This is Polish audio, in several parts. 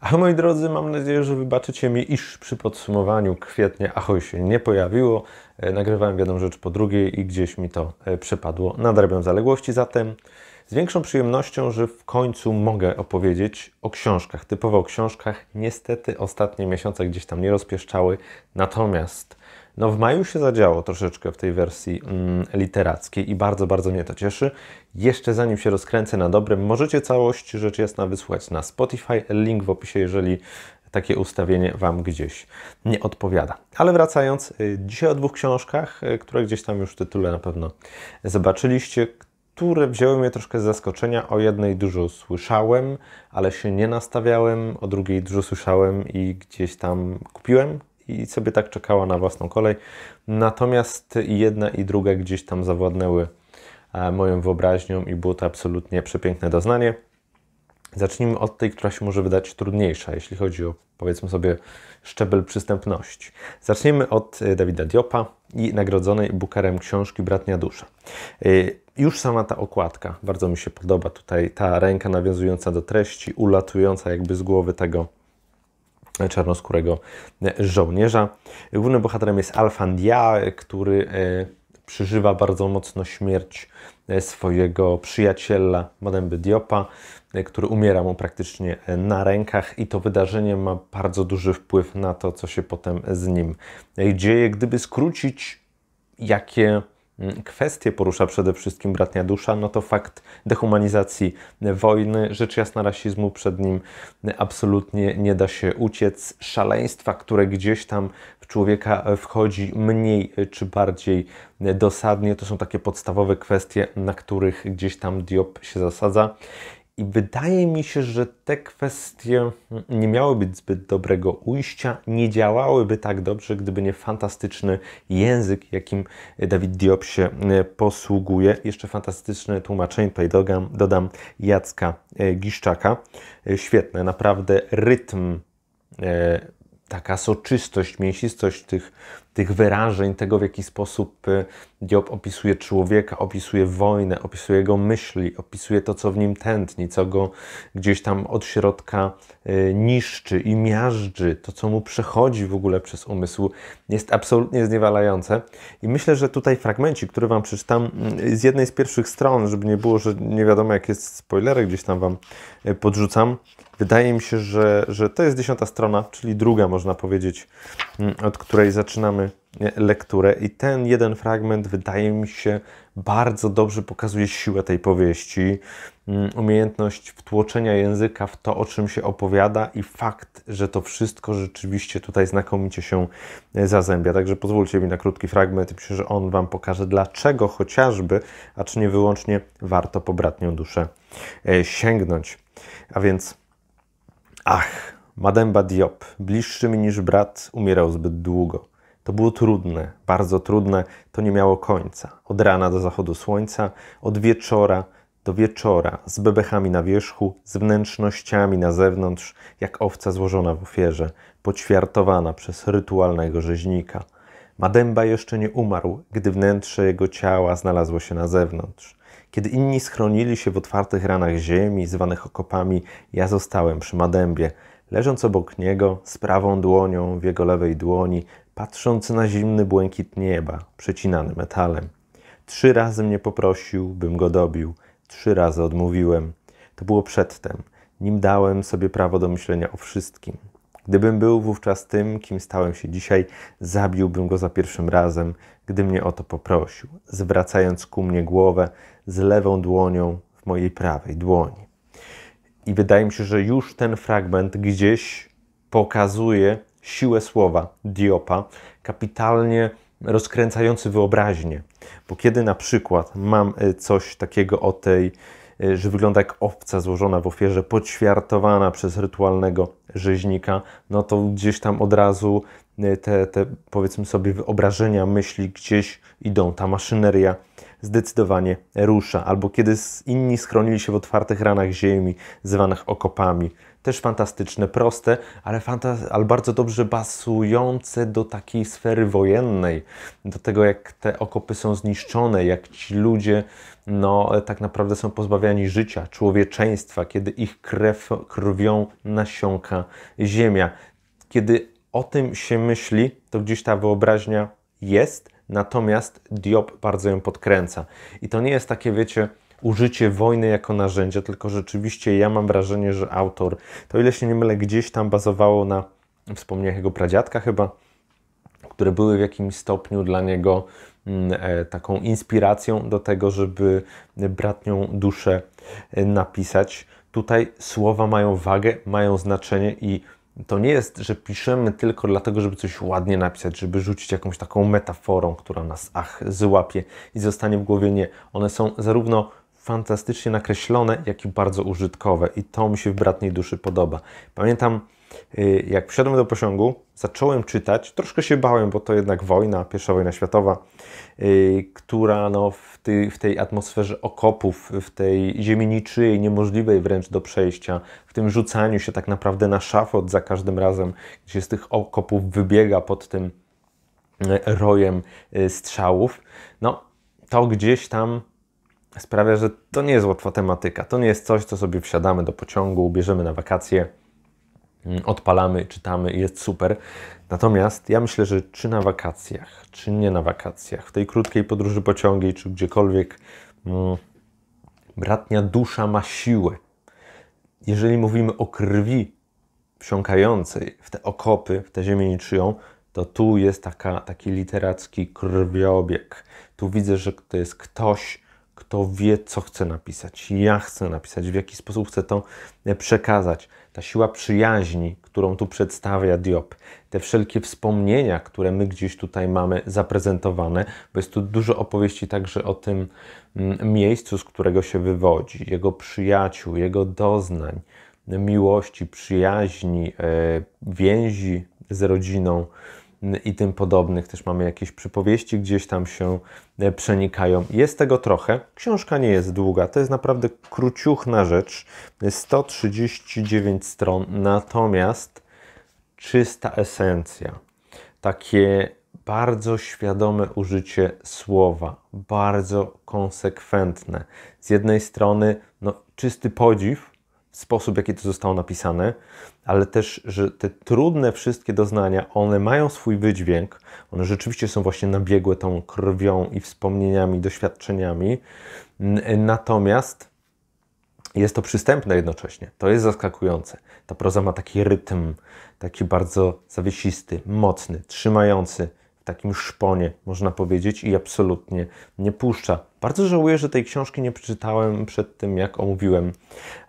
A moi drodzy, mam nadzieję, że wybaczycie mi, iż przy podsumowaniu kwietnia Ahoj się nie pojawiło. E, nagrywałem jedną rzecz po drugiej i gdzieś mi to e, przepadło. Nadrabiam zaległości zatem. Z większą przyjemnością, że w końcu mogę opowiedzieć o książkach, typowo o książkach. Niestety ostatnie miesiące gdzieś tam nie rozpieszczały, natomiast no w maju się zadziało troszeczkę w tej wersji mm, literackiej i bardzo, bardzo mnie to cieszy. Jeszcze zanim się rozkręcę na dobrem, możecie całość rzecz jasna wysłać na Spotify. Link w opisie, jeżeli takie ustawienie Wam gdzieś nie odpowiada. Ale wracając, y, dzisiaj o dwóch książkach, y, które gdzieś tam już w tytule na pewno zobaczyliście, które wzięły mnie troszkę z zaskoczenia. O jednej dużo słyszałem, ale się nie nastawiałem, o drugiej dużo słyszałem i gdzieś tam kupiłem, i sobie tak czekała na własną kolej. Natomiast jedna i druga gdzieś tam zawładnęły e, moją wyobraźnią i było to absolutnie przepiękne doznanie. Zacznijmy od tej, która się może wydać trudniejsza, jeśli chodzi o powiedzmy sobie szczebel przystępności. Zacznijmy od e, Dawida Diopa i nagrodzonej Bukarem książki Bratnia Dusza. E, już sama ta okładka bardzo mi się podoba. Tutaj ta ręka nawiązująca do treści, ulatująca jakby z głowy tego czarnoskórego żołnierza. Głównym bohaterem jest Alfandia, który e, przeżywa bardzo mocno śmierć e, swojego przyjaciela Madame Diopa, e, który umiera mu praktycznie na rękach i to wydarzenie ma bardzo duży wpływ na to, co się potem z nim dzieje. Gdyby skrócić, jakie Mm, kwestie porusza przede wszystkim bratnia dusza, no to fakt dehumanizacji wojny, rzecz jasna rasizmu, przed nim absolutnie nie da się uciec, szaleństwa, które gdzieś tam w człowieka wchodzi mniej czy bardziej dosadnie, to są takie podstawowe kwestie, na których gdzieś tam Diop się zasadza i wydaje mi się, że te kwestie nie miałyby zbyt dobrego ujścia, nie działałyby tak dobrze, gdyby nie fantastyczny język, jakim Dawid Diop się e, posługuje. Jeszcze fantastyczne tłumaczenie tutaj dodam, dodam Jacka e, Giszczaka. E, świetne, naprawdę rytm, taka soczystość, mięsistość tych tych wyrażeń, tego w jaki sposób y, Diop opisuje człowieka, opisuje wojnę, opisuje jego myśli, opisuje to, co w nim tętni, co go gdzieś tam od środka y, niszczy i miażdży, to, co mu przechodzi w ogóle przez umysł, jest absolutnie zniewalające. I myślę, że tutaj fragmencik, który Wam przeczytam y, z jednej z pierwszych stron, żeby nie było, że nie wiadomo, jak jest spoilerek, gdzieś tam Wam podrzucam. Wydaje mi się, że, że to jest dziesiąta strona, czyli druga, można powiedzieć, mm, od której zaczynamy lekturę i ten jeden fragment wydaje mi się bardzo dobrze pokazuje siłę tej powieści, mm, umiejętność wtłoczenia języka w to, o czym się opowiada i fakt, że to wszystko rzeczywiście tutaj znakomicie się e, zazębia. Także pozwólcie mi na krótki fragment i myślę, że on Wam pokaże, dlaczego chociażby, a czy nie wyłącznie, warto po bratnią duszę e, sięgnąć. A więc, ach, Mademba Diop, bliższy mi niż brat, umierał zbyt długo. To było trudne, bardzo trudne, to nie miało końca. Od rana do zachodu słońca, od wieczora do wieczora, z bebechami na wierzchu, z wnętrznościami na zewnątrz, jak owca złożona w ofierze, poćwiartowana przez rytualnego rzeźnika. Mademba jeszcze nie umarł, gdy wnętrze jego ciała znalazło się na zewnątrz. Kiedy inni schronili się w otwartych ranach ziemi, zwanych okopami, ja zostałem przy Madembie. Leżąc obok niego, z prawą dłonią w jego lewej dłoni, patrząc na zimny błękit nieba, przecinany metalem. Trzy razy mnie poprosił, bym go dobił, trzy razy odmówiłem. To było przedtem, nim dałem sobie prawo do myślenia o wszystkim. Gdybym był wówczas tym, kim stałem się dzisiaj, zabiłbym go za pierwszym razem, gdy mnie o to poprosił, zwracając ku mnie głowę z lewą dłonią w mojej prawej dłoni. I wydaje mi się, że już ten fragment gdzieś pokazuje, siłę słowa Diopa, kapitalnie rozkręcający wyobraźnię. Bo kiedy na przykład mam e, coś takiego o tej, e, że wygląda jak owca złożona w ofierze, podświartowana przez rytualnego rzeźnika, no to gdzieś tam od razu e, te, te powiedzmy sobie wyobrażenia, myśli gdzieś idą, ta maszyneria zdecydowanie rusza. Albo kiedy inni schronili się w otwartych ranach ziemi, zwanych okopami, też fantastyczne, proste, ale, fanta- ale bardzo dobrze basujące do takiej sfery wojennej, do tego jak te okopy są zniszczone, jak ci ludzie no, tak naprawdę są pozbawiani życia, człowieczeństwa, kiedy ich krew, krwią nasiąka ziemia. Kiedy o tym się myśli, to gdzieś ta wyobraźnia jest, natomiast Diop bardzo ją podkręca. I to nie jest takie, wiecie, użycie wojny jako narzędzia, tylko rzeczywiście ja mam wrażenie, że autor, to ile się nie mylę, gdzieś tam bazowało na wspomnieniach jego pradziadka chyba, które były w jakimś stopniu dla niego mm, e, taką inspiracją do tego, żeby bratnią duszę e, napisać. Tutaj słowa mają wagę, mają znaczenie i to nie jest, że piszemy tylko dlatego, żeby coś ładnie napisać, żeby rzucić jakąś taką metaforą, która nas ach złapie i zostanie w głowie. Nie, one są zarówno fantastycznie nakreślone, jak i bardzo użytkowe. I to mi się w bratniej duszy podoba. Pamiętam, y, jak wsiadłem do posiągu, zacząłem czytać, troszkę się bałem, bo to jednak wojna, pierwsza wojna światowa, y, która no, w, ty, w tej atmosferze okopów, w tej ziemi niczyjej, niemożliwej wręcz do przejścia, w tym rzucaniu się tak naprawdę na szafot za każdym razem, gdzie z tych okopów wybiega pod tym y, rojem strzałów, no to gdzieś tam sprawia, że to nie jest łatwa tematyka. To nie jest coś, co sobie wsiadamy do pociągu, bierzemy na wakacje, mm, odpalamy, czytamy i jest super. Natomiast ja myślę, że czy na wakacjach, czy nie na wakacjach, w tej krótkiej podróży pociągi, czy gdziekolwiek, mm, bratnia dusza ma siłę. Jeżeli mówimy o krwi wsiąkającej w te okopy, w tę ziemię niczyją, to tu jest taka, taki literacki krwiobieg. Tu widzę, że to jest ktoś, kto wie, co chce napisać, jak chce napisać, w jaki sposób chce to e, przekazać. Ta siła przyjaźni, którą tu przedstawia Diop, te wszelkie wspomnienia, które my gdzieś tutaj mamy zaprezentowane, bo jest tu dużo opowieści także o tym mm, miejscu, z którego się wywodzi, jego przyjaciół, jego doznań, miłości, przyjaźni, e, więzi z rodziną i tym podobnych. Też mamy jakieś przypowieści, gdzieś tam się e, przenikają. Jest tego trochę. Książka nie jest długa, to jest naprawdę króciuchna rzecz. 139 stron, natomiast czysta esencja. Takie bardzo świadome użycie słowa, bardzo konsekwentne. Z jednej strony no, czysty podziw, sposób, jaki to zostało napisane, ale też, że te trudne wszystkie doznania, one mają swój wydźwięk, one rzeczywiście są właśnie nabiegłe tą krwią i wspomnieniami, doświadczeniami, natomiast jest to przystępne jednocześnie. To jest zaskakujące. Ta proza ma taki rytm, taki bardzo zawiesisty, mocny, trzymający, takim szponie, można powiedzieć, i absolutnie nie puszcza. Bardzo żałuję, że tej książki nie przeczytałem przed tym, jak omówiłem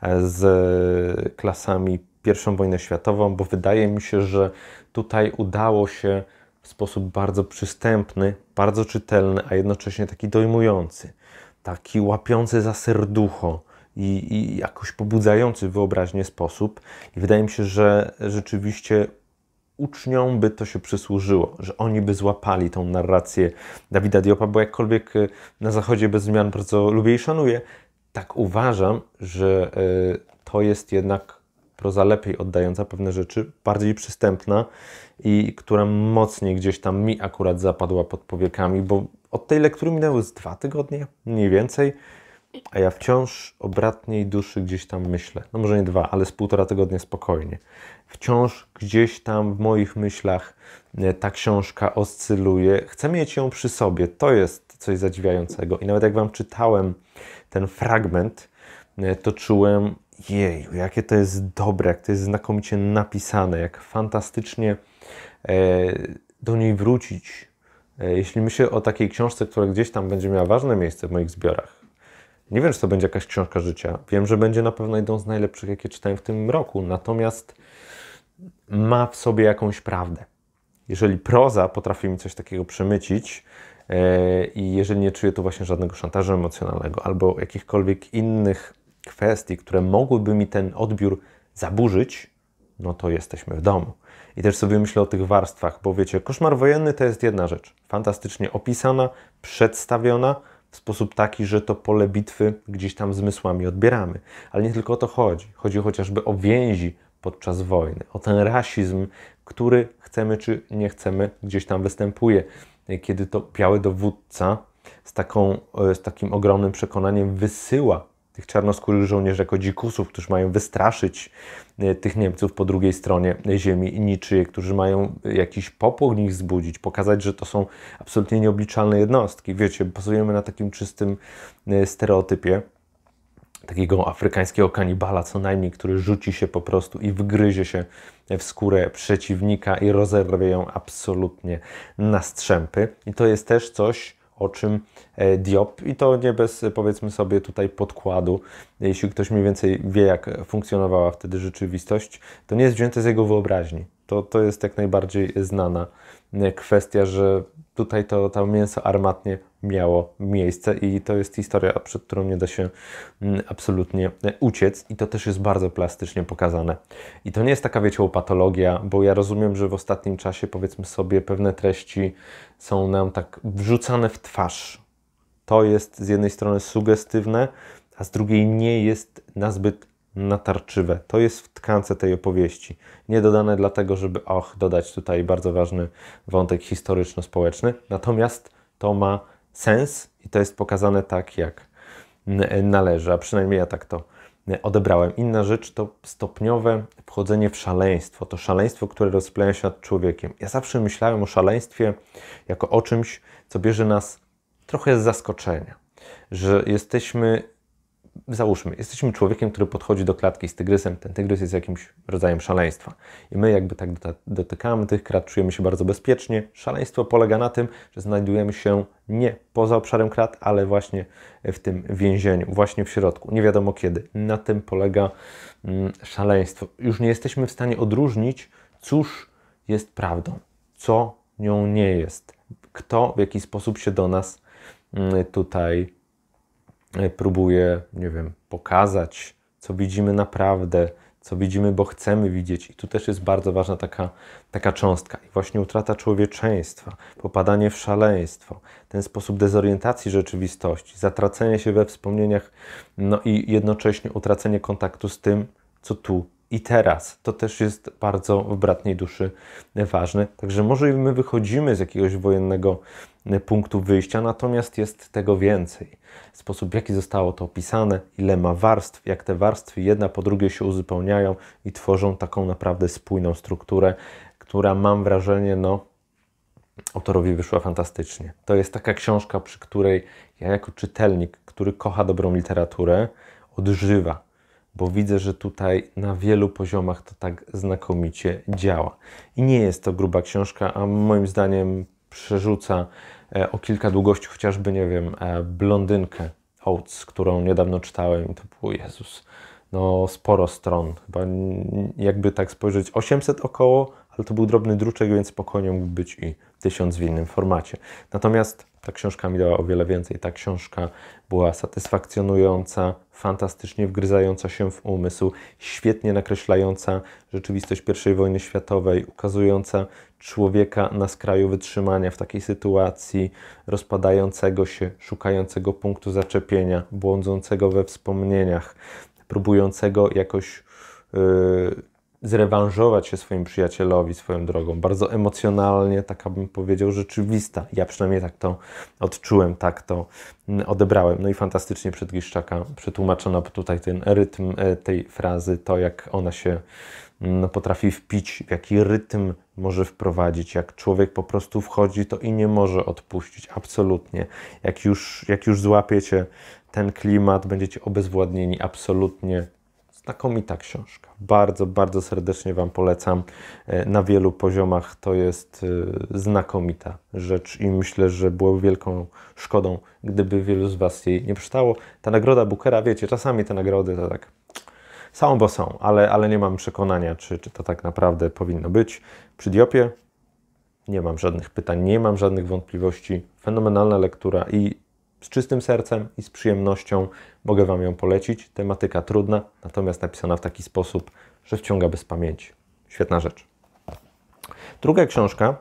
e, z klasami I wojnę światową, bo wydaje mi się, że tutaj udało się w sposób bardzo przystępny, bardzo czytelny, a jednocześnie taki dojmujący, taki łapiący za serducho, i, i, jakoś pobudzający wyobraźnię sposób. I wydaje mi się, że rzeczywiście uczniom by to się przysłużyło, że oni by złapali tą narrację Dawida Diopa, bo jakkolwiek y, na zachodzie bez zmian bardzo lubię i szanuję, tak uważam, że y, to jest jednak proza lepiej oddająca pewne rzeczy, bardziej przystępna i która mocniej gdzieś tam mi akurat zapadła pod powiekami, bo od tej lektury minęły z dwa tygodnie, mniej więcej a ja wciąż o bratniej duszy gdzieś tam myślę. No może nie dwa, ale z półtora tygodnia spokojnie. Wciąż gdzieś tam w moich myślach e, ta książka oscyluje. Chcę mieć ją przy sobie. To jest coś zadziwiającego. I nawet jak Wam czytałem ten fragment, e, to czułem, jej, jakie to jest dobre, jak to jest znakomicie napisane, jak fantastycznie e, do niej wrócić. Jeśli myślę o takiej książce, która gdzieś tam będzie miała ważne miejsce w moich zbiorach, nie wiem, czy to będzie jakaś książka życia. Wiem, że będzie na pewno jedną z najlepszych, jakie czytałem w tym roku. Natomiast ma w sobie jakąś prawdę. Jeżeli proza potrafi mi coś takiego przemycić yy, i jeżeli nie czuję tu właśnie żadnego szantażu emocjonalnego albo jakichkolwiek innych kwestii, które mogłyby mi ten odbiór zaburzyć, no to jesteśmy w domu. I też sobie myślę o tych warstwach, bo wiecie, koszmar wojenny to jest jedna rzecz. Fantastycznie opisana, przedstawiona, w sposób taki, że to pole bitwy gdzieś tam zmysłami odbieramy. Ale nie tylko o to chodzi. Chodzi chociażby o więzi podczas wojny, o ten rasizm, który chcemy czy nie chcemy gdzieś tam występuje. Kiedy to biały dowódca z, taką, e, z takim ogromnym przekonaniem wysyła tych czarnoskórych żołnierzy jako dzikusów, którzy mają wystraszyć e, tych Niemców po drugiej stronie ziemi i niczyje, którzy mają jakiś popłoch w nich zbudzić, pokazać, że to są absolutnie nieobliczalne jednostki. Wiecie, bazujemy na takim czystym e, stereotypie takiego afrykańskiego kanibala co najmniej, który rzuci się po prostu i wgryzie się w skórę przeciwnika i rozerwie ją absolutnie na strzępy. I to jest też coś, o czym e, Diop i to nie bez, e, powiedzmy sobie, tutaj podkładu. Jeśli ktoś mniej więcej wie, jak funkcjonowała wtedy rzeczywistość, to nie jest wzięte z jego wyobraźni. To, to jest jak najbardziej znana e, kwestia, że tutaj to, to mięso armatnie miało miejsce i to jest historia, przed którą nie da się mm, absolutnie e, uciec i to też jest bardzo plastycznie pokazane. I to nie jest taka, wiecie, patologia, bo ja rozumiem, że w ostatnim czasie, powiedzmy sobie, pewne treści są nam tak wrzucane w twarz. To jest z jednej strony sugestywne, a z drugiej nie jest nazbyt natarczywe. To jest w tkance tej opowieści. Nie dodane dlatego, żeby och, dodać tutaj bardzo ważny wątek historyczno-społeczny. Natomiast to ma sens i to jest pokazane tak, jak należy, a przynajmniej ja tak to odebrałem. Inna rzecz to stopniowe wchodzenie w szaleństwo, to szaleństwo, które rozpleja się nad człowiekiem. Ja zawsze myślałem o szaleństwie jako o czymś, co bierze nas trochę z zaskoczenia, że jesteśmy załóżmy, jesteśmy człowiekiem, który podchodzi do klatki z tygrysem, ten tygrys jest jakimś rodzajem szaleństwa. I my jakby tak dotykamy tych krat, czujemy się bardzo bezpiecznie. Szaleństwo polega na tym, że znajdujemy się nie poza obszarem krat, ale właśnie w tym więzieniu, właśnie w środku. Nie wiadomo kiedy. Na tym polega mm, szaleństwo. Już nie jesteśmy w stanie odróżnić, cóż jest prawdą, co nią nie jest, kto w jaki sposób się do nas mm, tutaj E, próbuje, nie wiem, pokazać, co widzimy naprawdę, co widzimy, bo chcemy widzieć. I tu też jest bardzo ważna taka, taka cząstka. I właśnie utrata człowieczeństwa, popadanie w szaleństwo, ten sposób dezorientacji rzeczywistości, zatracenie się we wspomnieniach, no i jednocześnie utracenie kontaktu z tym, co tu i teraz. To też jest bardzo w bratniej duszy ważne. Także może my wychodzimy z jakiegoś wojennego punktu wyjścia, natomiast jest tego więcej. Sposób, w jaki zostało to opisane, ile ma warstw, jak te warstwy jedna po drugiej się uzupełniają i tworzą taką naprawdę spójną strukturę, która mam wrażenie, no, autorowi wyszła fantastycznie. To jest taka książka, przy której ja jako czytelnik, który kocha dobrą literaturę, odżywa, bo widzę, że tutaj na wielu poziomach to tak znakomicie działa. I nie jest to gruba książka, a moim zdaniem przerzuca e, o kilka długości, chociażby, nie wiem, e, blondynkę Oates, którą niedawno czytałem i to było, Jezus, no, sporo stron. Chyba jakby tak spojrzeć, 800 około, ale to był drobny druczek, więc spokojnie mógł być i 1000 w innym formacie. Natomiast ta książka mi dała o wiele więcej. Ta książka była satysfakcjonująca, fantastycznie wgryzająca się w umysł, świetnie nakreślająca rzeczywistość I wojny światowej, ukazująca człowieka na skraju wytrzymania w takiej sytuacji, rozpadającego się, szukającego punktu zaczepienia, błądzącego we wspomnieniach próbującego jakoś y, zrewanżować się swoim przyjacielowi, swoją drogą. Bardzo emocjonalnie, taka bym powiedział, rzeczywista. Ja przynajmniej tak to odczułem, tak to mm, odebrałem. No i fantastycznie przed Giszczaka przetłumaczono tutaj ten rytm e, tej frazy, to jak ona się mm, no, potrafi wpić, w jaki rytm może wprowadzić, jak człowiek po prostu wchodzi to i nie może odpuścić, absolutnie. Jak już, jak już złapiecie ten klimat, będziecie obezwładnieni absolutnie. Znakomita książka. Bardzo, bardzo serdecznie Wam polecam. E, na wielu poziomach to jest e, znakomita rzecz i myślę, że byłoby wielką szkodą, gdyby wielu z Was jej nie przeczytało. Ta nagroda Bookera, wiecie, czasami te nagrody to tak są, bo są, ale, ale nie mam przekonania, czy, czy to tak naprawdę powinno być. Przy Diopie nie mam żadnych pytań, nie mam żadnych wątpliwości. Fenomenalna lektura i z czystym sercem i z przyjemnością mogę Wam ją polecić. Tematyka trudna, natomiast napisana w taki sposób, że wciąga bez pamięci. Świetna rzecz. Druga książka,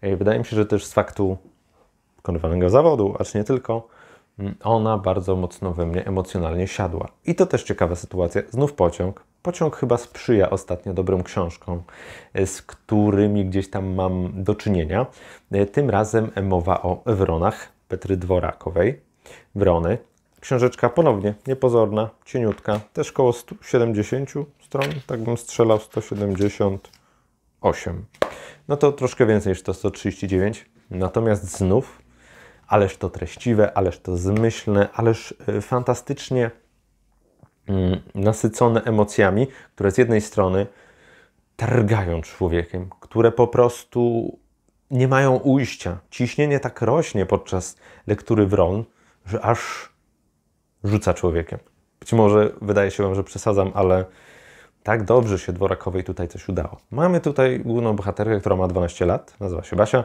e, wydaje mi się, że też z faktu wykonywanego zawodu, acz nie tylko, mm, ona bardzo mocno we mnie emocjonalnie siadła. I to też ciekawa sytuacja. Znów pociąg. Pociąg chyba sprzyja ostatnio dobrym książkom, e, z którymi gdzieś tam mam do czynienia. E, tym razem mowa o Ewronach Petry Dworakowej, Wrony. Książeczka ponownie niepozorna, cieniutka, też koło 170 stron, tak bym strzelał 178. No to troszkę więcej niż to 139. Natomiast znów, ależ to treściwe, ależ to zmyślne, ależ e, fantastycznie mm, nasycone emocjami, które z jednej strony targają człowiekiem, które po prostu nie mają ujścia. Ciśnienie tak rośnie podczas lektury wron, że aż rzuca człowiekiem. Być może wydaje się Wam, że przesadzam, ale tak dobrze się Dworakowej tutaj coś udało. Mamy tutaj główną bohaterkę, która ma 12 lat, nazywa się Basia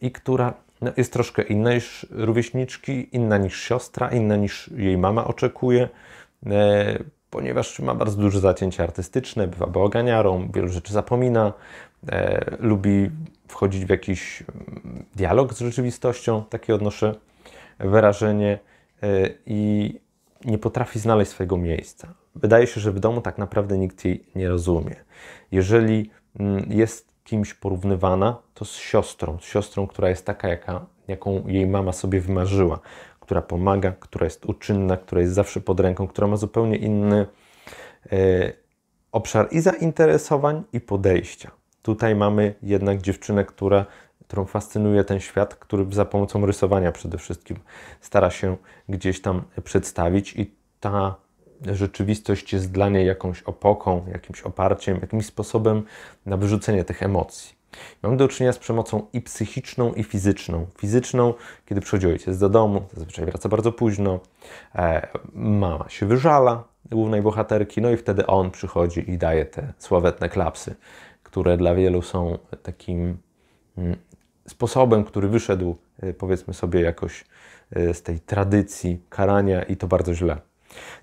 i która no, jest troszkę inna niż rówieśniczki, inna niż siostra, inna niż jej mama oczekuje, e, ponieważ ma bardzo duże zacięcie artystyczne, bywa bałaganiarą, wielu rzeczy zapomina, e, lubi wchodzić w jakiś mm, dialog z rzeczywistością, takie odnoszę wyrażenie, e, i nie potrafi znaleźć swojego miejsca. Wydaje się, że w domu tak naprawdę nikt jej nie rozumie. Jeżeli mm, jest kimś porównywana, to z siostrą, z siostrą, która jest taka, jaka, jaką jej mama sobie wymarzyła, która pomaga, która jest uczynna, która jest zawsze pod ręką, która ma zupełnie inny e, obszar i zainteresowań, i podejścia. Tutaj mamy jednak dziewczynę, która, którą fascynuje ten świat, który za pomocą rysowania przede wszystkim stara się gdzieś tam przedstawić i ta rzeczywistość jest dla niej jakąś opoką, jakimś oparciem, jakimś sposobem na wyrzucenie tych emocji. Mamy do czynienia z przemocą i psychiczną, i fizyczną. Fizyczną, kiedy przychodzi ojciec do domu, zazwyczaj wraca bardzo późno, e, mama się wyżala głównej bohaterki, no i wtedy on przychodzi i daje te sławetne klapsy które dla wielu są takim mm, sposobem, który wyszedł, e, powiedzmy sobie, jakoś e, z tej tradycji karania i to bardzo źle.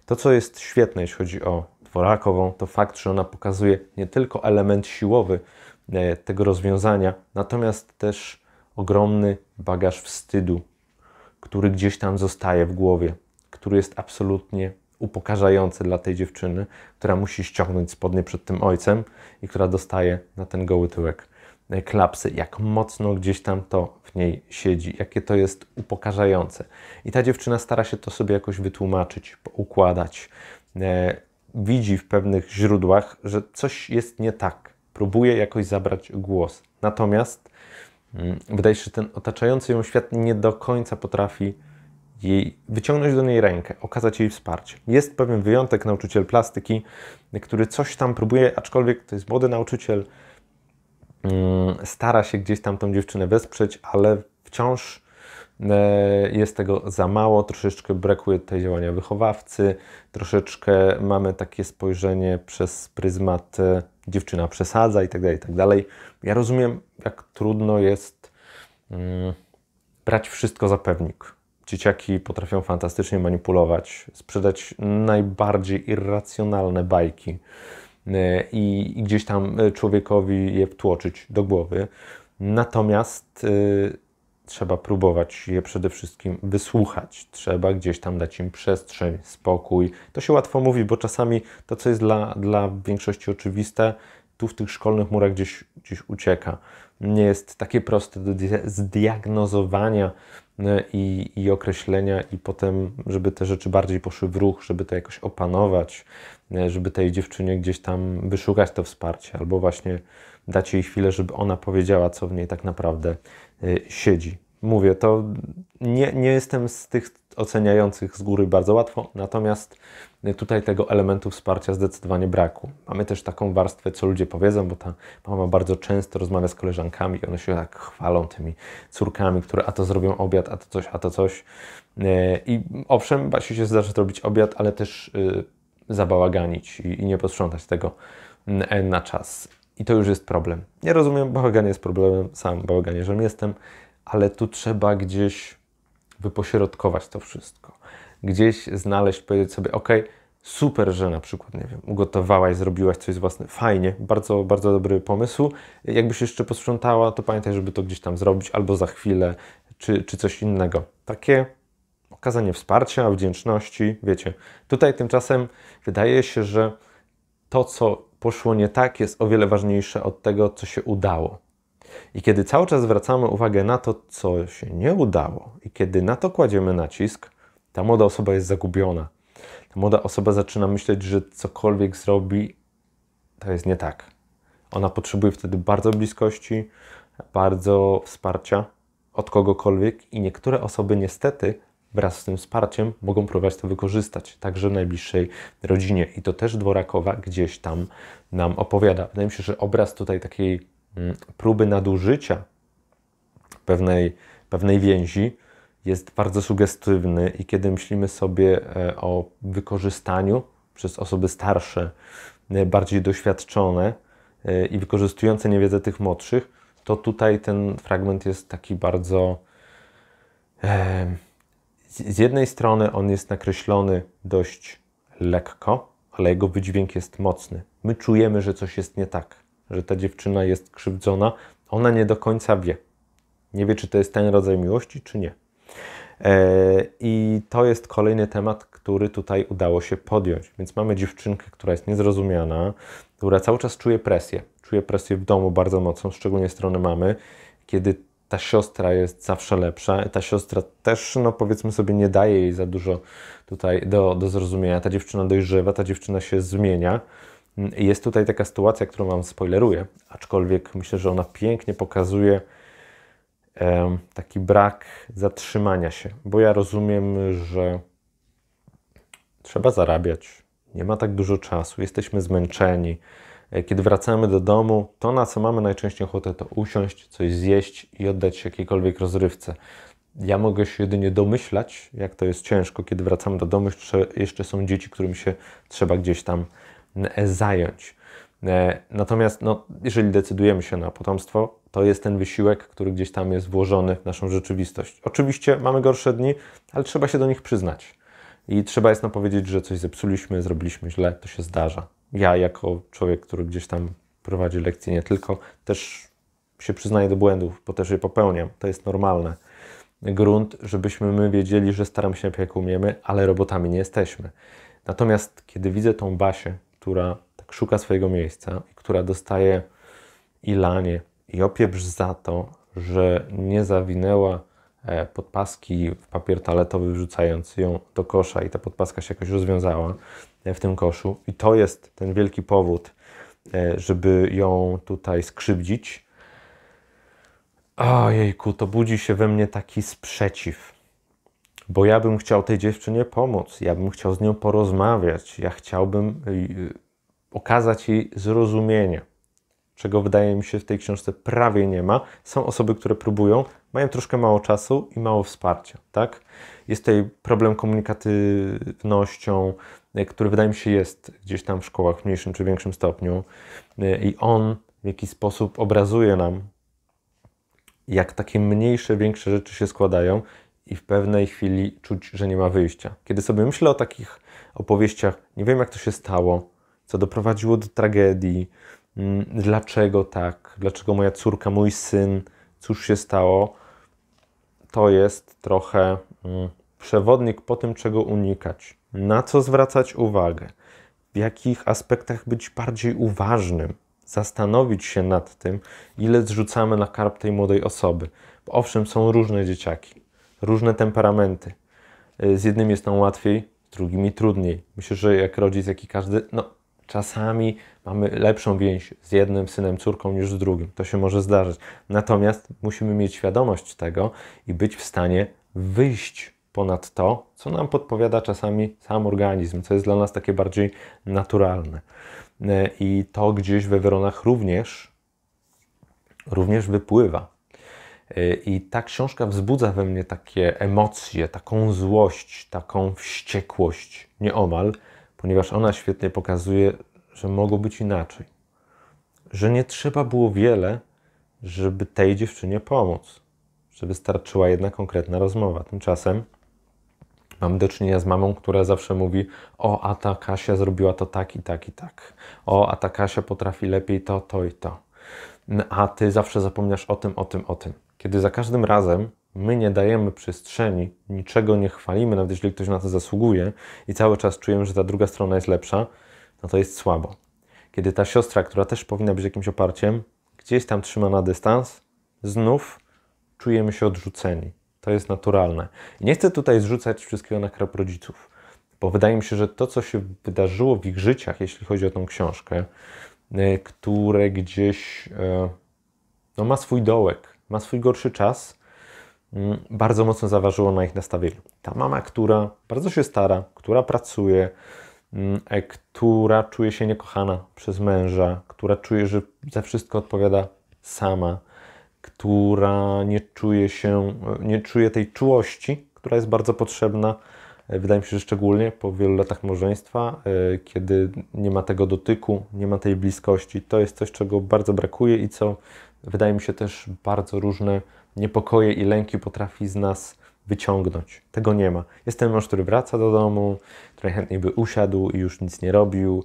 To, co jest świetne, jeśli chodzi o dworakową, to fakt, że ona pokazuje nie tylko element siłowy e, tego rozwiązania, natomiast też ogromny bagaż wstydu, który gdzieś tam zostaje w głowie, który jest absolutnie upokarzające dla tej dziewczyny, która musi ściągnąć spodnie przed tym ojcem i która dostaje na ten goły tyłek e, klapsy, jak mocno gdzieś tam to w niej siedzi, jakie to jest upokarzające. I ta dziewczyna stara się to sobie jakoś wytłumaczyć, układać. E, widzi w pewnych źródłach, że coś jest nie tak. Próbuje jakoś zabrać głos. Natomiast mm, wydaje się, że ten otaczający ją świat nie do końca potrafi jej, wyciągnąć do niej rękę, okazać jej wsparcie. Jest pewien wyjątek, nauczyciel plastyki, który coś tam próbuje, aczkolwiek to jest młody nauczyciel, mm, stara się gdzieś tam tą dziewczynę wesprzeć, ale wciąż e, jest tego za mało, troszeczkę brakuje tutaj działania wychowawcy, troszeczkę mamy takie spojrzenie przez pryzmat e, dziewczyna przesadza i tak dalej, i tak dalej. Ja rozumiem, jak trudno jest mm, brać wszystko za pewnik Dzieciaki potrafią fantastycznie manipulować, sprzedać najbardziej irracjonalne bajki e, i, i gdzieś tam e, człowiekowi je wtłoczyć do głowy. Natomiast y, trzeba próbować je przede wszystkim wysłuchać. Trzeba gdzieś tam dać im przestrzeń, spokój. To się łatwo mówi, bo czasami to, co jest dla, dla większości oczywiste, tu w tych szkolnych murach gdzieś, gdzieś ucieka. Nie jest takie proste do zdiagnozowania, E, i, i określenia, i potem, żeby te rzeczy bardziej poszły w ruch, żeby to jakoś opanować, e, żeby tej dziewczynie gdzieś tam wyszukać to wsparcie, albo właśnie dać jej chwilę, żeby ona powiedziała, co w niej tak naprawdę e, siedzi. Mówię, to nie, nie jestem z tych oceniających z góry bardzo łatwo, natomiast tutaj tego elementu wsparcia zdecydowanie braku. Mamy też taką warstwę, co ludzie powiedzą, bo ta mama bardzo często rozmawia z koleżankami i one się tak chwalą tymi córkami, które a to zrobią obiad, a to coś, a to coś. E, I owszem, Basi się zdarzy zrobić obiad, ale też y, zabałaganić i nie posprzątać tego mm, na czas. I to już jest problem. Nie rozumiem, bałagan jest problemem, sam bałaganiarzem jestem, ale tu trzeba gdzieś wypośrodkować to wszystko gdzieś znaleźć, powiedzieć sobie, ok, super, że na przykład, nie wiem, ugotowałaś, zrobiłaś coś z własnym, fajnie, bardzo, bardzo dobry pomysł. Jakbyś jeszcze posprzątała, to pamiętaj, żeby to gdzieś tam zrobić, albo za chwilę, czy, czy coś innego. Takie okazanie wsparcia, wdzięczności, wiecie. Tutaj tymczasem wydaje się, że to, co poszło nie tak, jest o wiele ważniejsze od tego, co się udało. I kiedy cały czas zwracamy uwagę na to, co się nie udało, i kiedy na to kładziemy nacisk, ta młoda osoba jest zagubiona. Ta młoda osoba zaczyna myśleć, że cokolwiek zrobi, to jest nie tak. Ona potrzebuje wtedy bardzo bliskości, bardzo wsparcia od kogokolwiek i niektóre osoby niestety wraz z tym wsparciem mogą próbować to wykorzystać, także w najbliższej rodzinie. I to też Dworakowa gdzieś tam nam opowiada. Wydaje mi się, że obraz tutaj takiej mm, próby nadużycia pewnej, pewnej więzi jest bardzo sugestywny i kiedy myślimy sobie e, o wykorzystaniu przez osoby starsze, e, bardziej doświadczone e, i wykorzystujące niewiedzę tych młodszych, to tutaj ten fragment jest taki bardzo. Z jednej strony on jest nakreślony dość lekko, ale jego wydźwięk jest mocny. My czujemy, że coś jest nie tak, że ta dziewczyna jest krzywdzona. Ona nie do końca wie. Nie wie, czy to jest ten rodzaj miłości, czy nie. E, I to jest kolejny temat, który tutaj udało się podjąć. Więc mamy dziewczynkę, która jest niezrozumiana, która cały czas czuje presję. Czuje presję w domu bardzo mocną, szczególnie strony mamy, kiedy ta siostra jest zawsze lepsza. Ta siostra też, no powiedzmy sobie, nie daje jej za dużo tutaj do, do zrozumienia. Ta dziewczyna dojrzewa, ta dziewczyna się zmienia. Jest tutaj taka sytuacja, którą Wam spoileruję, aczkolwiek myślę, że ona pięknie pokazuje, taki brak zatrzymania się, bo ja rozumiem, że trzeba zarabiać, nie ma tak dużo czasu, jesteśmy zmęczeni. E, kiedy wracamy do domu, to na co mamy najczęściej ochotę, to usiąść, coś zjeść i oddać się jakiejkolwiek rozrywce. Ja mogę się jedynie domyślać, jak to jest ciężko, kiedy wracamy do domu, jeszcze, są dzieci, którym się trzeba gdzieś tam zająć. E, natomiast no, jeżeli decydujemy się na potomstwo, to jest ten wysiłek, który gdzieś tam jest włożony w naszą rzeczywistość. Oczywiście mamy gorsze dni, ale trzeba się do nich przyznać. I trzeba jasno powiedzieć, że coś zepsuliśmy, zrobiliśmy źle, to się zdarza. Ja, jako człowiek, który gdzieś tam prowadzi lekcje, nie tylko, też się przyznaję do błędów, bo też je popełniam. To jest normalne. Grunt, żebyśmy my wiedzieli, że staramy się jak umiemy, ale robotami nie jesteśmy. Natomiast kiedy widzę tą Basię, która szuka swojego miejsca która dostaje i lanie, i opieprz za to, że nie zawinęła e, podpaski w papier toaletowy, wrzucając ją do kosza i ta podpaska się jakoś rozwiązała e, w tym koszu. I to jest ten wielki powód, e, żeby ją tutaj skrzywdzić. Ojejku, to budzi się we mnie taki sprzeciw, bo ja bym chciał tej dziewczynie pomóc, ja bym chciał z nią porozmawiać, ja chciałbym okazać jej zrozumienie, czego wydaje mi się w tej książce prawie nie ma. Są osoby, które próbują, mają troszkę mało czasu i mało wsparcia, tak? Jest tutaj problem komunikatywnością, e, który wydaje mi się jest gdzieś tam w szkołach w mniejszym czy większym stopniu e, i on w jakiś sposób obrazuje nam, jak takie mniejsze, większe rzeczy się składają i w pewnej chwili czuć, że nie ma wyjścia. Kiedy sobie myślę o takich opowieściach, nie wiem jak to się stało, co doprowadziło do tragedii, mm, dlaczego tak, dlaczego moja córka, mój syn, cóż się stało, to jest trochę mm, przewodnik po tym, czego unikać, na co zwracać uwagę, w jakich aspektach być bardziej uważnym, zastanowić się nad tym, ile zrzucamy na karb tej młodej osoby. Bo owszem, są różne dzieciaki, różne temperamenty. Y, z jednym jest nam łatwiej, z drugimi trudniej. Myślę, że jak rodzic, jak i każdy, no, Czasami mamy lepszą więź z jednym synem, córką niż z drugim. To się może zdarzyć. Natomiast musimy mieć świadomość tego i być w stanie wyjść ponad to, co nam podpowiada czasami sam organizm, co jest dla nas takie bardziej naturalne. E, I to gdzieś we wronach również, również wypływa. E, I ta książka wzbudza we mnie takie emocje, taką złość, taką wściekłość nieomal, ponieważ ona świetnie pokazuje, że mogło być inaczej. Że nie trzeba było wiele, żeby tej dziewczynie pomóc, że wystarczyła jedna konkretna rozmowa. Tymczasem mam do czynienia z mamą, która zawsze mówi: O, a ta Kasia zrobiła to tak i tak i tak. O, a ta Kasia potrafi lepiej to, to i to. No, a ty zawsze zapominasz o tym, o tym, o tym. Kiedy za każdym razem my nie dajemy przestrzeni, niczego nie chwalimy, nawet jeżeli ktoś na to zasługuje i cały czas czujemy, że ta druga strona jest lepsza, no to jest słabo. Kiedy ta siostra, która też powinna być jakimś oparciem, gdzieś tam trzyma na dystans, znów czujemy się odrzuceni. To jest naturalne. I nie chcę tutaj zrzucać wszystkiego na krop rodziców, bo wydaje mi się, że to, co się wydarzyło w ich życiach, jeśli chodzi o tą książkę, y, które gdzieś e, no, ma swój dołek, ma swój gorszy czas, Mm, bardzo mocno zaważyło na ich nastawieniu. Ta mama, która bardzo się stara, która pracuje, mm, e, która czuje się niekochana przez męża, która czuje, że za wszystko odpowiada sama, która nie czuje się, e, nie czuje tej czułości, która jest bardzo potrzebna, e, wydaje mi się, że szczególnie po wielu latach małżeństwa, kiedy nie ma tego dotyku, nie ma tej bliskości. To jest coś, czego bardzo brakuje i co wydaje mi się też bardzo różne niepokoje i lęki potrafi z nas wyciągnąć. Tego nie ma. Jestem mąż, który wraca do domu, który chętnie by usiadł i już nic nie robił,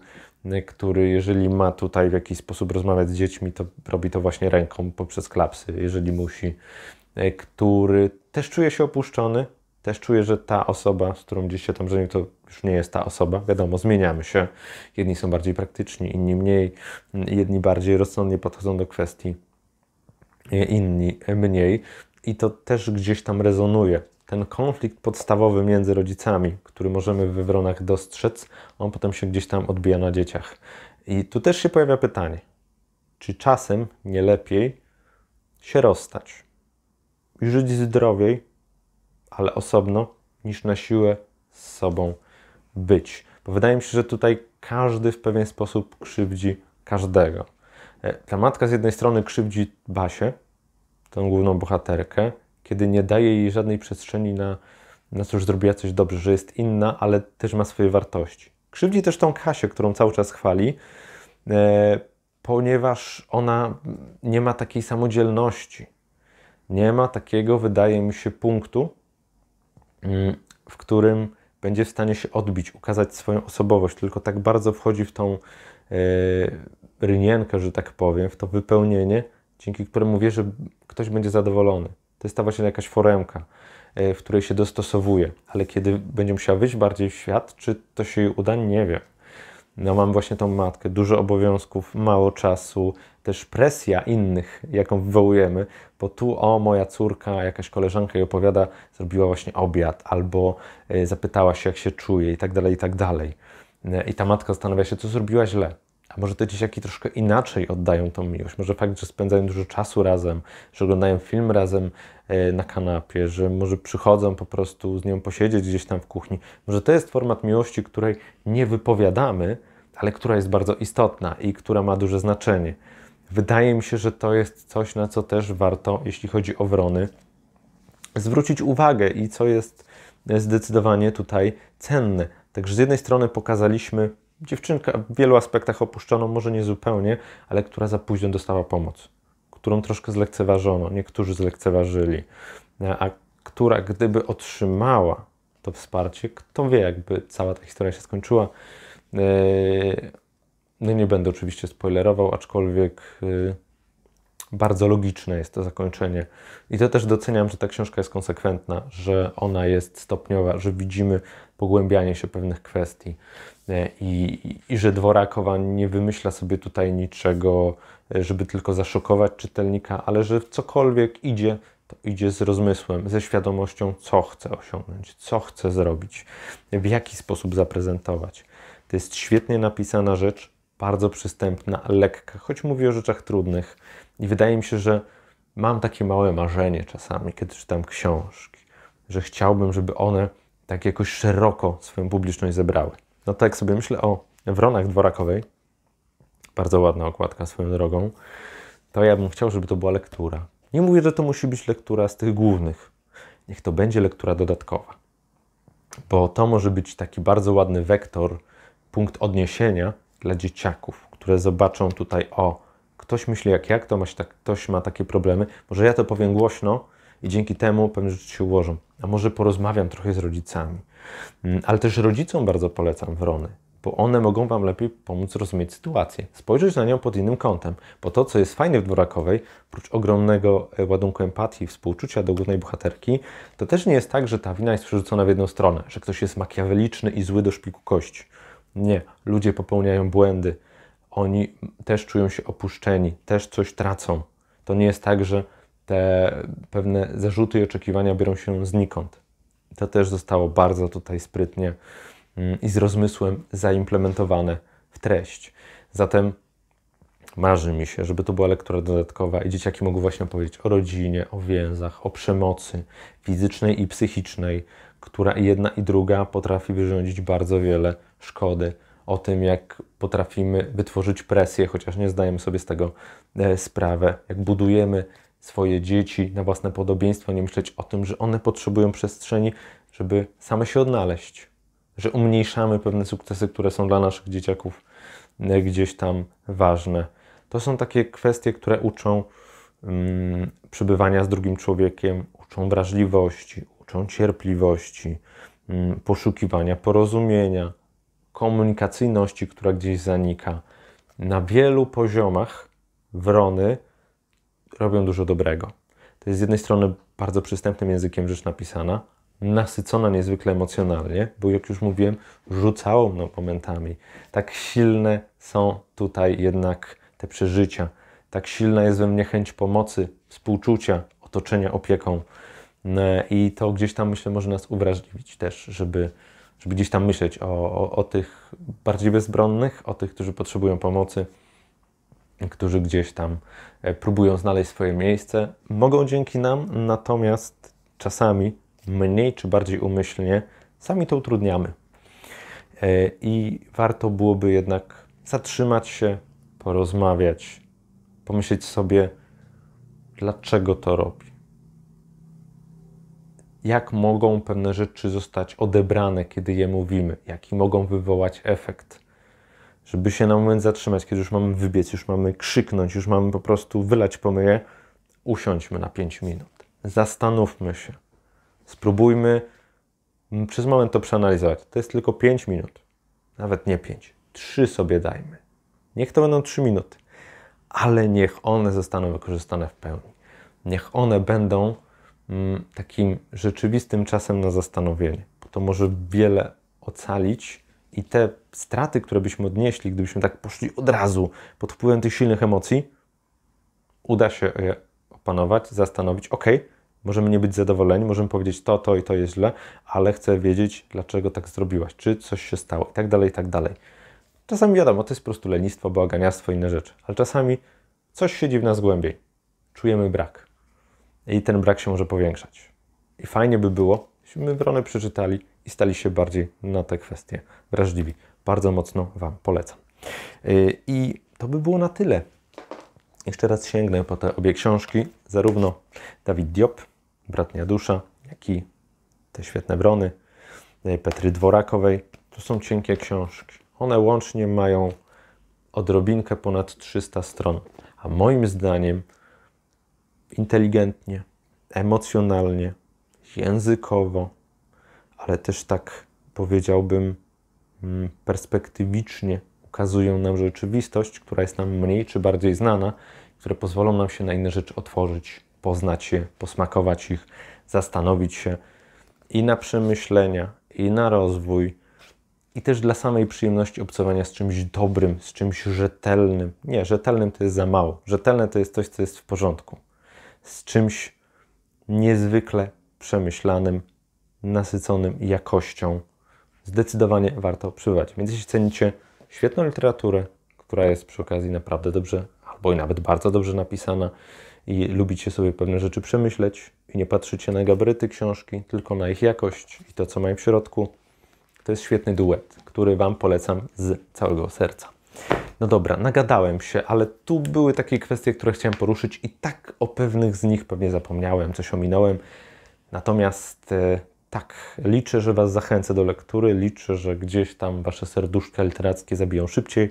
y, który jeżeli ma tutaj w jakiś sposób rozmawiać z dziećmi, to robi to właśnie ręką poprzez klapsy, jeżeli musi, y, który też czuje się opuszczony, też czuje, że ta osoba, z którą gdzieś się tam żenił, to już nie jest ta osoba. Wiadomo, zmieniamy się. Jedni są bardziej praktyczni, inni mniej. Y, jedni bardziej rozsądnie podchodzą do kwestii E, inni e, mniej. I to też gdzieś tam rezonuje. Ten konflikt podstawowy między rodzicami, który możemy w wywronach dostrzec, on potem się gdzieś tam odbija na dzieciach. I tu też się pojawia pytanie, czy czasem nie lepiej się rozstać i żyć zdrowiej, ale osobno, niż na siłę z sobą być. Bo wydaje mi się, że tutaj każdy w pewien sposób krzywdzi każdego. E, ta matka z jednej strony krzywdzi Basię, tą główną bohaterkę, kiedy nie daje jej żadnej przestrzeni na, na to, że zrobiła coś dobrze, że jest inna, ale też ma swoje wartości. Krzywdzi też tą Kasię, którą cały czas chwali, e, ponieważ ona nie ma takiej samodzielności. Nie ma takiego, wydaje mi się, punktu, mm, w którym będzie w stanie się odbić, ukazać swoją osobowość, tylko tak bardzo wchodzi w tą yy, rynienkę, że tak powiem, w to wypełnienie, dzięki któremu wie, że ktoś będzie zadowolony. To jest ta właśnie jakaś foremka, yy, w której się dostosowuje, ale kiedy będzie musiała wyjść bardziej w świat, czy to się jej uda, nie wiem no mam właśnie tą matkę, dużo obowiązków, mało czasu, też presja innych, jaką wywołujemy, bo tu o moja córka, jakaś koleżanka jej opowiada, zrobiła właśnie obiad, albo e, zapytała się, jak się czuje, i tak dalej, i tak dalej. E, I ta matka zastanawia się, co zrobiła źle. A może te dzieciaki troszkę inaczej oddają tą miłość? Może fakt, że spędzają dużo czasu razem, że oglądają film razem e, na kanapie, że może przychodzą po prostu z nią posiedzieć gdzieś tam w kuchni. Może to jest format miłości, której nie wypowiadamy, ale która jest bardzo istotna i która ma duże znaczenie. Wydaje mi się, że to jest coś, na co też warto, jeśli chodzi o wrony, zwrócić uwagę i co jest zdecydowanie tutaj cenne. Także z jednej strony pokazaliśmy dziewczynkę w wielu aspektach opuszczoną, może nie zupełnie, ale która za późno dostała pomoc, którą troszkę zlekceważono, niektórzy zlekceważyli, a która gdyby otrzymała to wsparcie, kto wie, jakby cała ta historia się skończyła. Yy, no nie będę oczywiście spoilerował, aczkolwiek yy, bardzo logiczne jest to zakończenie. I to też doceniam, że ta książka jest konsekwentna, że ona jest stopniowa, że widzimy pogłębianie się pewnych kwestii yy, i, i, że Dworakowa nie wymyśla sobie tutaj niczego, żeby tylko zaszokować czytelnika, ale że cokolwiek idzie, to idzie z rozmysłem, ze świadomością, co chce osiągnąć, co chce zrobić, w jaki sposób zaprezentować. To jest świetnie napisana rzecz, bardzo przystępna, lekka, choć mówi o rzeczach trudnych. I wydaje mi się, że mam takie małe marzenie czasami, kiedy czytam książki, że chciałbym, żeby one tak jakoś szeroko swoją publiczność zebrały. No tak sobie myślę o Wronach Dworakowej, bardzo ładna okładka swoją drogą, to ja bym chciał, żeby to była lektura. Nie mówię, że to musi być lektura z tych głównych. Niech to będzie lektura dodatkowa, bo to może być taki bardzo ładny wektor punkt odniesienia dla dzieciaków, które zobaczą tutaj, o, ktoś myśli jak ja, ktoś, tak, ktoś ma takie problemy, może ja to powiem głośno i dzięki temu pewne rzeczy się ułożą. A może porozmawiam trochę z rodzicami. Mm, ale też rodzicom bardzo polecam wrony, bo one mogą Wam lepiej pomóc rozumieć sytuację, spojrzeć na nią pod innym kątem. Bo to, co jest fajne w Dworakowej, oprócz ogromnego e, ładunku empatii i współczucia do głównej bohaterki, to też nie jest tak, że ta wina jest przerzucona w jedną stronę, że ktoś jest makiaweliczny i zły do szpiku kości. Nie, ludzie popełniają błędy. Oni też czują się opuszczeni, też coś tracą. To nie jest tak, że te pewne zarzuty i oczekiwania biorą się znikąd. To też zostało bardzo tutaj sprytnie mm, i z rozmysłem zaimplementowane w treść. Zatem marzy mi się, żeby to była lektura dodatkowa i dzieciaki mogły właśnie opowiedzieć o rodzinie, o więzach, o przemocy fizycznej i psychicznej, która jedna i druga potrafi wyrządzić bardzo wiele szkody, o tym, jak potrafimy wytworzyć presję, chociaż nie zdajemy sobie z tego e, sprawę, jak budujemy swoje dzieci na własne podobieństwo, nie myśleć o tym, że one potrzebują przestrzeni, żeby same się odnaleźć, że umniejszamy pewne sukcesy, które są dla naszych dzieciaków e, gdzieś tam ważne. To są takie kwestie, które uczą um, przebywania z drugim człowiekiem, uczą wrażliwości, uczą cierpliwości, um, poszukiwania porozumienia, komunikacyjności, która gdzieś zanika. Na wielu poziomach wrony robią dużo dobrego. To jest z jednej strony bardzo przystępnym językiem rzecz napisana, nasycona niezwykle emocjonalnie, bo jak już mówiłem, rzucało mną momentami. Tak silne są tutaj jednak te przeżycia. Tak silna jest we mnie chęć pomocy, współczucia, otoczenia opieką. E, I to gdzieś tam myślę może nas uwrażliwić też, żeby żeby gdzieś tam myśleć o, o, o tych bardziej bezbronnych, o tych, którzy potrzebują pomocy, którzy gdzieś tam e, próbują znaleźć swoje miejsce. Mogą dzięki nam, natomiast czasami mniej czy bardziej umyślnie sami to utrudniamy. E, I warto byłoby jednak zatrzymać się, porozmawiać, pomyśleć sobie, dlaczego to robi, jak mogą pewne rzeczy zostać odebrane, kiedy je mówimy, jaki mogą wywołać efekt. Żeby się na moment zatrzymać, kiedy już mamy wybiec, już mamy krzyknąć, już mamy po prostu wylać pomyje, usiądźmy na 5 minut. Zastanówmy się. Spróbujmy przez moment to przeanalizować. To jest tylko 5 minut, nawet nie 5. 3 sobie dajmy. Niech to będą 3 minuty, ale niech one zostaną wykorzystane w pełni. Niech one będą Mm, takim rzeczywistym czasem na zastanowienie. To może wiele ocalić i te straty, które byśmy odnieśli, gdybyśmy tak poszli od razu pod wpływem tych silnych emocji, uda się je opanować, zastanowić, ok, możemy nie być zadowoleni, możemy powiedzieć to, to i to jest źle, ale chcę wiedzieć, dlaczego tak zrobiłaś, czy coś się stało i tak dalej, i tak dalej. Czasami wiadomo, to jest po prostu lenistwo, bałaganiarstwo, inne rzeczy, ale czasami coś siedzi w nas głębiej. Czujemy brak i ten brak się może powiększać. I fajnie by było, gdybyśmy wronę przeczytali i stali się bardziej na te kwestie wrażliwi. Bardzo mocno Wam polecam. Y, I to by było na tyle. Jeszcze raz sięgnę po te obie książki, zarówno Dawid Diop, Bratnia Dusza, jak i te świetne brony y, Petry Dworakowej. To są cienkie książki. One łącznie mają odrobinkę ponad 300 stron, a moim zdaniem inteligentnie, emocjonalnie, językowo, ale też tak powiedziałbym mm, perspektywicznie ukazują nam rzeczywistość, która jest nam mniej czy bardziej znana, które pozwolą nam się na inne rzeczy otworzyć, poznać je, posmakować ich, zastanowić się i na przemyślenia, i na rozwój, i też dla samej przyjemności obcowania z czymś dobrym, z czymś rzetelnym. Nie, rzetelnym to jest za mało. Rzetelne to jest coś, co jest w porządku z czymś niezwykle przemyślanym, nasyconym jakością. Zdecydowanie warto przybywać. Więc jeśli cenicie świetną literaturę, która jest przy okazji naprawdę dobrze, albo i nawet bardzo dobrze napisana, i lubicie sobie pewne rzeczy przemyśleć i nie patrzycie na gabaryty książki, tylko na ich jakość i to, co mają w środku, to jest świetny duet, który Wam polecam z całego serca. No dobra, nagadałem się, ale tu były takie kwestie, które chciałem poruszyć i tak o pewnych z nich pewnie zapomniałem, coś ominąłem. Natomiast e, tak, liczę, że Was zachęcę do lektury, liczę, że gdzieś tam Wasze serduszka literackie zabiją szybciej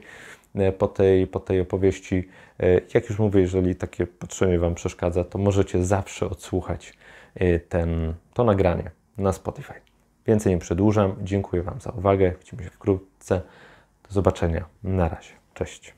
e, po tej, po tej opowieści. E, jak już mówię, jeżeli takie patrzenie Wam przeszkadza, to możecie zawsze odsłuchać ten, to nagranie na Spotify. Więcej nie przedłużam. Dziękuję Wam za uwagę. Widzimy się wkrótce. Do zobaczenia. Na razie. Cześć.